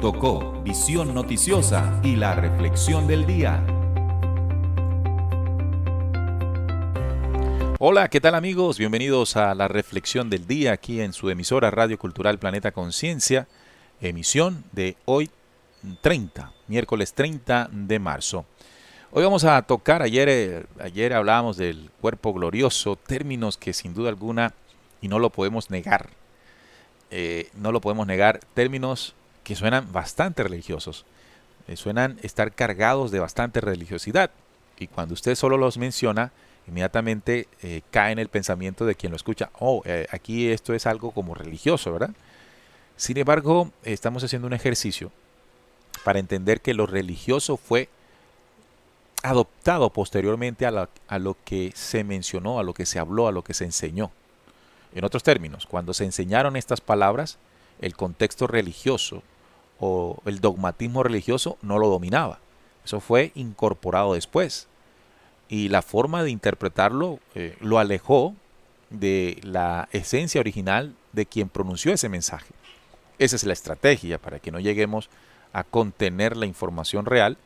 tocó Visión Noticiosa y la Reflexión del Día. Hola, ¿qué tal amigos? Bienvenidos a la Reflexión del Día aquí en su emisora Radio Cultural Planeta Conciencia, emisión de hoy 30, miércoles 30 de marzo. Hoy vamos a tocar, ayer, eh, ayer hablábamos del cuerpo glorioso, términos que sin duda alguna, y no lo podemos negar, eh, no lo podemos negar, términos que suenan bastante religiosos, eh, suenan estar cargados de bastante religiosidad. Y cuando usted solo los menciona, inmediatamente eh, cae en el pensamiento de quien lo escucha, oh, eh, aquí esto es algo como religioso, ¿verdad? Sin embargo, estamos haciendo un ejercicio para entender que lo religioso fue adoptado posteriormente a, a lo que se mencionó, a lo que se habló, a lo que se enseñó. En otros términos, cuando se enseñaron estas palabras, el contexto religioso o el dogmatismo religioso no lo dominaba. Eso fue incorporado después. Y la forma de interpretarlo eh, lo alejó de la esencia original de quien pronunció ese mensaje. Esa es la estrategia para que no lleguemos a contener la información real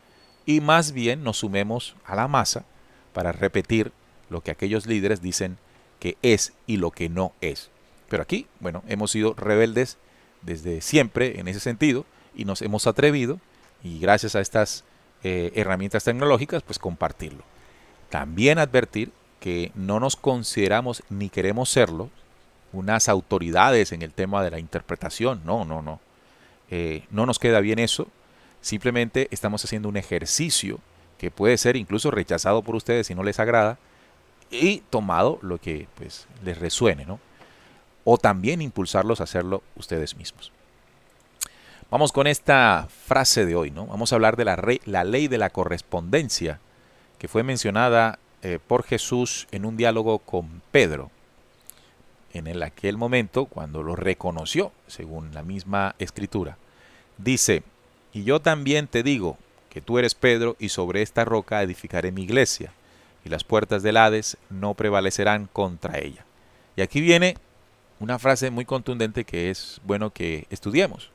y más bien nos sumemos a la masa para repetir lo que aquellos líderes dicen que es y lo que no es. Pero aquí, bueno, hemos sido rebeldes desde siempre en ese sentido y nos hemos atrevido, y gracias a estas eh, herramientas tecnológicas, pues compartirlo. También advertir que no nos consideramos ni queremos serlo unas autoridades en el tema de la interpretación. No, no, no. Eh, no nos queda bien eso. Simplemente estamos haciendo un ejercicio que puede ser incluso rechazado por ustedes si no les agrada y tomado lo que pues, les resuene, ¿no? O también impulsarlos a hacerlo ustedes mismos. Vamos con esta frase de hoy, ¿no? Vamos a hablar de la, ley de la correspondencia que fue mencionada eh, por Jesús en un diálogo con Pedro. En aquel momento, cuando lo reconoció, según la misma escritura, dice, y yo también te digo que tú eres Pedro y sobre esta roca edificaré mi iglesia, y las puertas del Hades no prevalecerán contra ella. Y aquí viene una frase muy contundente que es bueno que estudiemos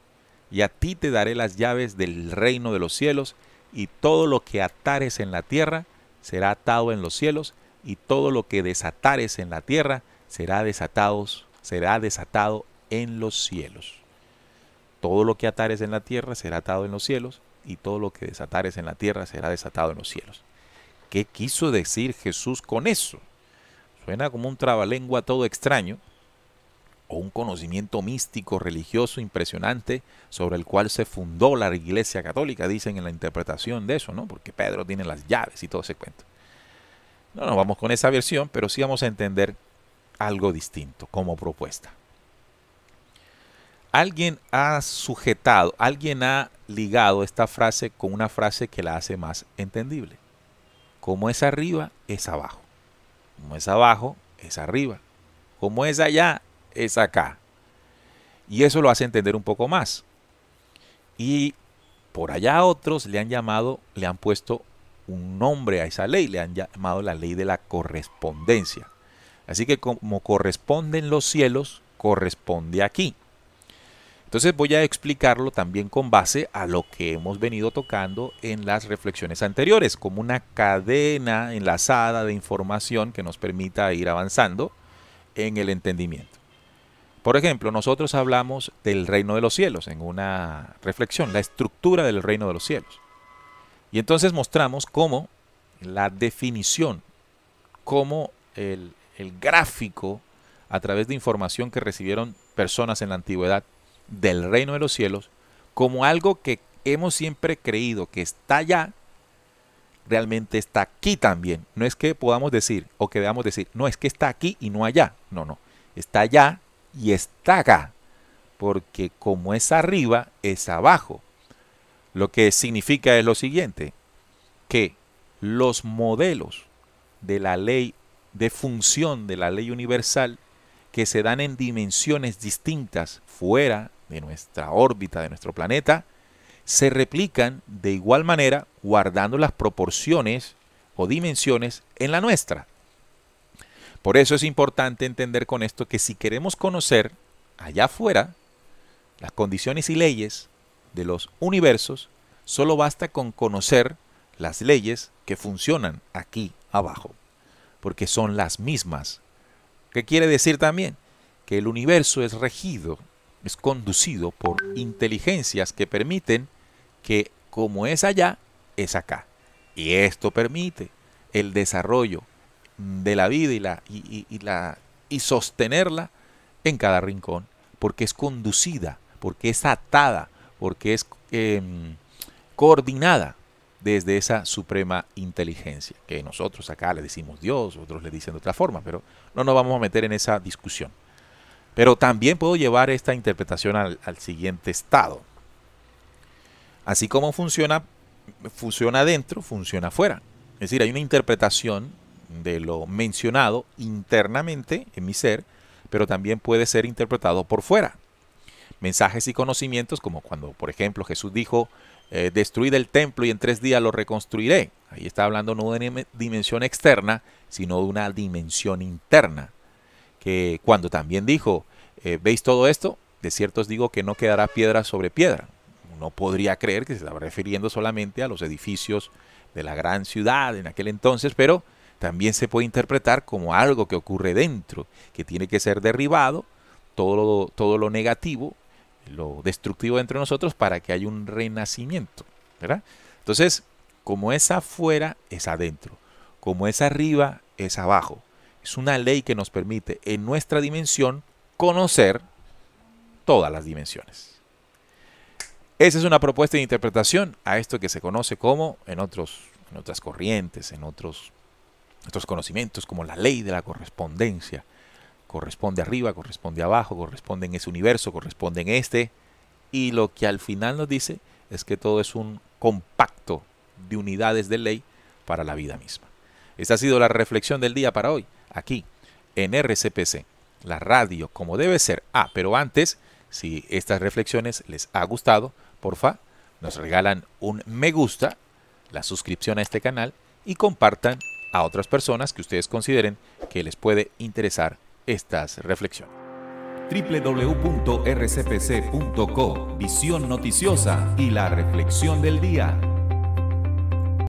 y a ti te daré las llaves del reino de los cielos, y todo lo que atares en la tierra será atado en los cielos, y todo lo que desatares en la tierra será desatado, será desatado en los cielos. Todo lo que atares en la tierra será atado en los cielos, y todo lo que desatares en la tierra será desatado en los cielos. ¿Qué quiso decir Jesús con eso? Suena como un trabalengua todo extraño, o un conocimiento místico religioso impresionante sobre el cual se fundó la Iglesia Católica, dicen en la interpretación de eso, ¿no? Porque Pedro tiene las llaves y todo ese cuento. No nos vamos con esa versión, pero sí vamos a entender algo distinto como propuesta. Alguien ha sujetado, alguien ha ligado esta frase con una frase que la hace más entendible. Como es arriba, es abajo. Como es abajo, es arriba. Como es allá, es acá. Y eso lo hace entender un poco más. Y por allá otros le han llamado, le han puesto un nombre a esa ley, le han llamado la ley de la correspondencia. Así que como corresponden los cielos, corresponde aquí. Entonces voy a explicarlo también con base a lo que hemos venido tocando en las reflexiones anteriores, como una cadena enlazada de información que nos permita ir avanzando en el entendimiento. Por ejemplo, nosotros hablamos del reino de los cielos en una reflexión, la estructura del reino de los cielos. Y entonces mostramos cómo la definición, cómo el, gráfico a través de información que recibieron personas en la antigüedad del reino de los cielos, como algo que hemos siempre creído que está allá, realmente está aquí también. No es que podamos decir o que debamos decir, no es que está aquí y no allá. No, no. Está allá y está acá, porque como es arriba, es abajo. Lo que significa es lo siguiente, que los modelos de la ley de función de la ley universal que se dan en dimensiones distintas fuera de nuestra órbita, de nuestro planeta, se replican de igual manera guardando las proporciones o dimensiones en la nuestra. Por eso es importante entender con esto que si queremos conocer allá afuera las condiciones y leyes de los universos, solo basta con conocer las leyes que funcionan aquí abajo, porque son las mismas. ¿Qué quiere decir también? Que el universo es regido, es conducido por inteligencias que permiten que como es allá, es acá. Y esto permite el desarrollo, de la vida y, la, y, la, y sostenerla en cada rincón, porque es conducida, porque es atada, porque es em, coordinada desde esa suprema inteligencia, que nosotros acá le decimos Dios, otros le dicen de otra forma, pero no nos vamos a meter en esa discusión. Pero también puedo llevar esta interpretación al, siguiente estado. Así como funciona, funciona adentro, funciona afuera. Es decir, hay una interpretación de lo mencionado internamente en mi ser, pero también puede ser interpretado por fuera. Mensajes y conocimientos como cuando, por ejemplo, Jesús dijo, destruir eh, destruid el templo y en tres días lo reconstruiré. Ahí está hablando no de una dimensión externa, sino de una dimensión interna. Que cuando también dijo, eh, ¿veis todo esto? De cierto os digo que no quedará piedra sobre piedra. Uno podría creer que se estaba refiriendo solamente a los edificios de la gran ciudad en aquel entonces, pero también se puede interpretar como algo que ocurre dentro, que tiene que ser derribado, todo lo, todo lo negativo, lo destructivo dentro de nosotros para que haya un renacimiento. Entonces, como es afuera, es adentro. Como es arriba, es abajo. Es una ley que nos permite en nuestra dimensión conocer todas las dimensiones. Esa es una propuesta de interpretación a esto que se conoce como en, otros, en otras corrientes, en otros Nuestros conocimientos como la ley de la correspondencia. Corresponde arriba, corresponde abajo, corresponde en ese universo, corresponde en este. Y lo que al final nos dice es que todo es un compacto de unidades de ley para la vida misma. Esta ha sido la reflexión del día para hoy, aquí, en RCPC, la radio como debe ser. Ah, pero antes, si estas reflexiones les ha gustado, porfa, nos regalan un me gusta, la suscripción a este canal y compartan a otras personas que ustedes consideren que les puede interesar estas reflexiones. www.rcpc.co Visión Noticiosa y la Reflexión del Día